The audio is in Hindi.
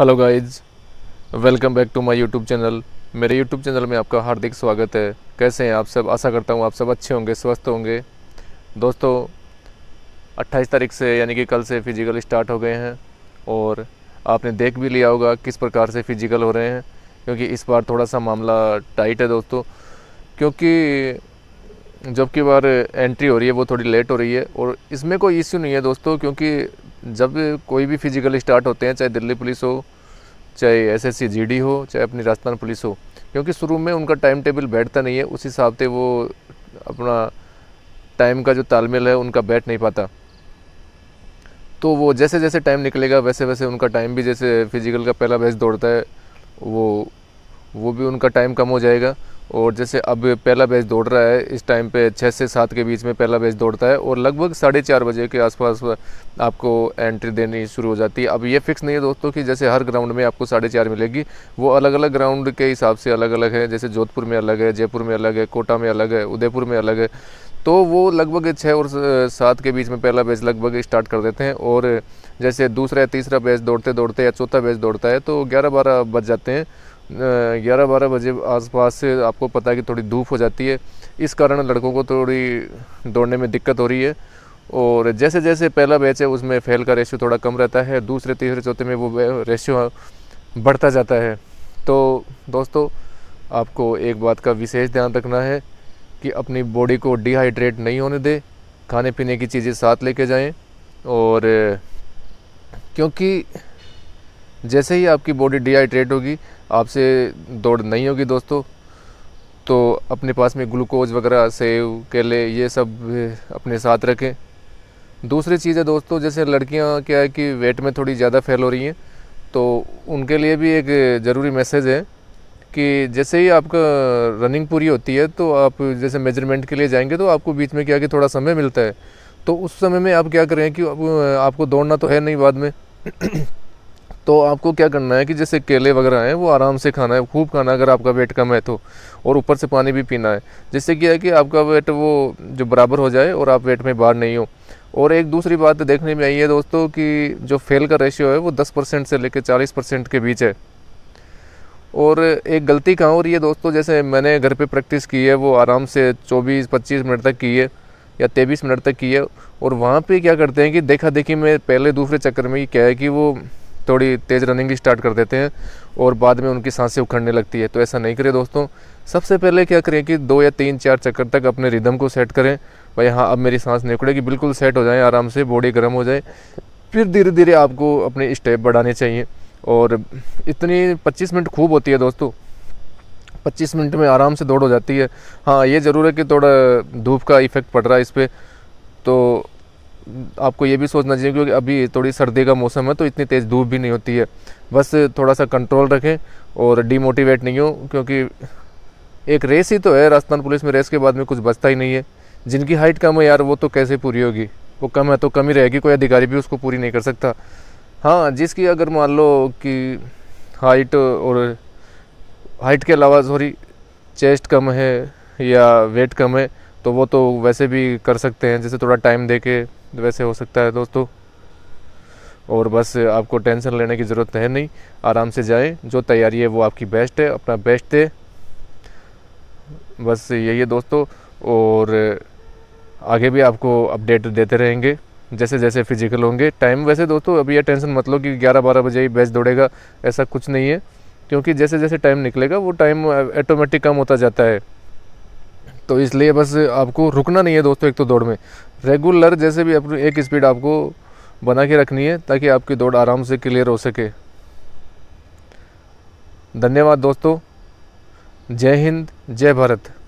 hello guys welcome back to my YouTube channel मेरे यूट्यूब चैनल में आपका हार्दिक स्वागत है कैसे हैं आप सब आशा करता हूँ आप सब अच्छे होंगे स्वस्थ होंगे दोस्तों 28 तारीख से यानी कि कल से फिजिकल स्टार्ट हो गए हैं और आपने देख भी लिया होगा किस प्रकार से फिजिकल हो रहे हैं क्योंकि इस बार थोड़ा सा मामला टाइट है दोस्तों क्योंकि जबकि बार एंट्री हो रही है वो थोड़ी लेट हो रही है और इसमें कोई इश्यू नहीं है दोस्तों क्योंकि जब कोई भी फिजिकल स्टार्ट होते हैं चाहे दिल्ली पुलिस हो चाहे एसएससी जीडी हो चाहे अपनी राजस्थान पुलिस हो क्योंकि शुरू में उनका टाइम टेबल बैठता नहीं है उस हिसाब से वो अपना टाइम का जो तालमेल है उनका बैठ नहीं पाता तो वो जैसे जैसे टाइम निकलेगा वैसे वैसे उनका टाइम भी जैसे फिजिकल का पहला बैच दौड़ता है वो वो भी उनका टाइम कम हो जाएगा और जैसे अब पहला बैच दौड़ रहा है इस टाइम पे छः से सात के बीच में पहला बैच दौड़ता है और लगभग साढ़े चार बजे के आसपास आपको एंट्री देनी शुरू हो जाती है अब ये फिक्स नहीं है दोस्तों कि जैसे हर ग्राउंड में आपको साढ़े चार मिलेगी वो अलग अलग ग्राउंड के हिसाब से अलग अलग है जैसे जोधपुर में अलग है जयपुर में अलग है कोटा में अलग है उदयपुर में अलग है तो वो लगभग छः और सात के बीच में पहला बैच लगभग स्टार्ट कर देते हैं और जैसे दूसरा तीसरा बैच दौड़ते दौड़ते या चौथा बैच दौड़ता है तो ग्यारह बारह बज जाते हैं ग्यारह बारह बजे आसपास से आपको पता है कि थोड़ी धूप हो जाती है इस कारण लड़कों को थोड़ी दौड़ने में दिक्कत हो रही है और जैसे जैसे पहला बैच है उसमें फेल का रेशियो थोड़ा कम रहता है दूसरे तीसरे चौथे में वो रेशियो बढ़ता जाता है तो दोस्तों आपको एक बात का विशेष ध्यान रखना है कि अपनी बॉडी को डिहाइड्रेट नहीं होने दें खाने पीने की चीज़ें साथ लेके जाएं और क्योंकि जैसे ही आपकी बॉडी डिहाइड्रेट होगी आपसे दौड़ नहीं होगी दोस्तों तो अपने पास में ग्लूकोज वगैरह सेब केले ये सब अपने साथ रखें दूसरी चीज़ है दोस्तों जैसे लड़कियां क्या है कि वेट में थोड़ी ज़्यादा फेल हो रही हैं तो उनके लिए भी एक ज़रूरी मैसेज है कि जैसे ही आपका रनिंग पूरी होती है तो आप जैसे मेजरमेंट के लिए जाएंगे तो आपको बीच में क्या कि थोड़ा समय मिलता है तो उस समय में आप क्या करें कि आप, आपको दौड़ना तो है नहीं बाद में तो आपको क्या करना है कि जैसे केले वगैरह हैं वो आराम से खाना है खूब खाना अगर आपका वेट कम है तो और ऊपर से पानी भी पीना है जिससे क्या है कि आपका वेट वो जो बराबर हो जाए और आप वेट में बाहर नहीं हो और एक दूसरी बात देखने में आई है दोस्तों कि जो फेल का रेशियो है वो 10 परसेंट से लेकर 40 परसेंट के बीच है और एक गलती कहाँ और ये दोस्तों जैसे मैंने घर पे प्रैक्टिस की है वो आराम से 24-25 मिनट तक की है या तेईस मिनट तक की है और वहाँ पे क्या करते हैं कि देखा देखी मैं पहले दूसरे चक्कर में क्या है कि वो थोड़ी तेज़ रनिंग स्टार्ट कर देते हैं और बाद में उनकी सांसें उखड़ने लगती है तो ऐसा नहीं करें दोस्तों सबसे पहले क्या करें कि दो या तीन चार चक्कर तक अपने रिदम को सेट करें भाई हाँ अब मेरी सांस नहीं उखड़ेगी बिल्कुल सेट हो जाए आराम से बॉडी गर्म हो जाए फिर धीरे धीरे आपको अपने स्टेप बढ़ाने चाहिए और इतनी पच्चीस मिनट खूब होती है दोस्तों 25 मिनट में आराम से दौड़ हो जाती है हाँ ये ज़रूर है कि थोड़ा धूप का इफ़ेक्ट पड़ रहा है इस पर तो आपको ये भी सोचना चाहिए क्योंकि अभी थोड़ी सर्दी का मौसम है तो इतनी तेज़ धूप भी नहीं होती है बस थोड़ा सा कंट्रोल रखें और डीमोटिवेट नहीं हो क्योंकि एक रेस ही तो है राजस्थान पुलिस में रेस के बाद में कुछ बचता ही नहीं है जिनकी हाइट कम है यार वो तो कैसे पूरी होगी वो कम है तो कम ही रहेगी कोई अधिकारी भी उसको पूरी नहीं कर सकता हाँ जिसकी अगर मान लो कि हाइट और हाइट के अलावा सॉरी चेस्ट कम है या वेट कम है तो वो तो वैसे भी कर सकते हैं जैसे थोड़ा टाइम दे के वैसे हो सकता है दोस्तों और बस आपको टेंशन लेने की ज़रूरत है नहीं आराम से जाए जो तैयारी है वो आपकी बेस्ट है अपना बेस्ट है बस यही है दोस्तों और आगे भी आपको अपडेट देते रहेंगे जैसे जैसे फिजिकल होंगे टाइम वैसे दोस्तों अभी ये टेंशन मत लो कि 11-12 बजे ही बैच दौड़ेगा ऐसा कुछ नहीं है क्योंकि जैसे जैसे टाइम निकलेगा वो टाइम ऑटोमेटिक कम होता जाता है तो इसलिए बस आपको रुकना नहीं है दोस्तों एक तो दौड़ में रेगुलर जैसे भी अपनी एक स्पीड आपको बना के रखनी है ताकि आपकी दौड़ आराम से क्लियर हो सके धन्यवाद दोस्तों जय हिंद जय भारत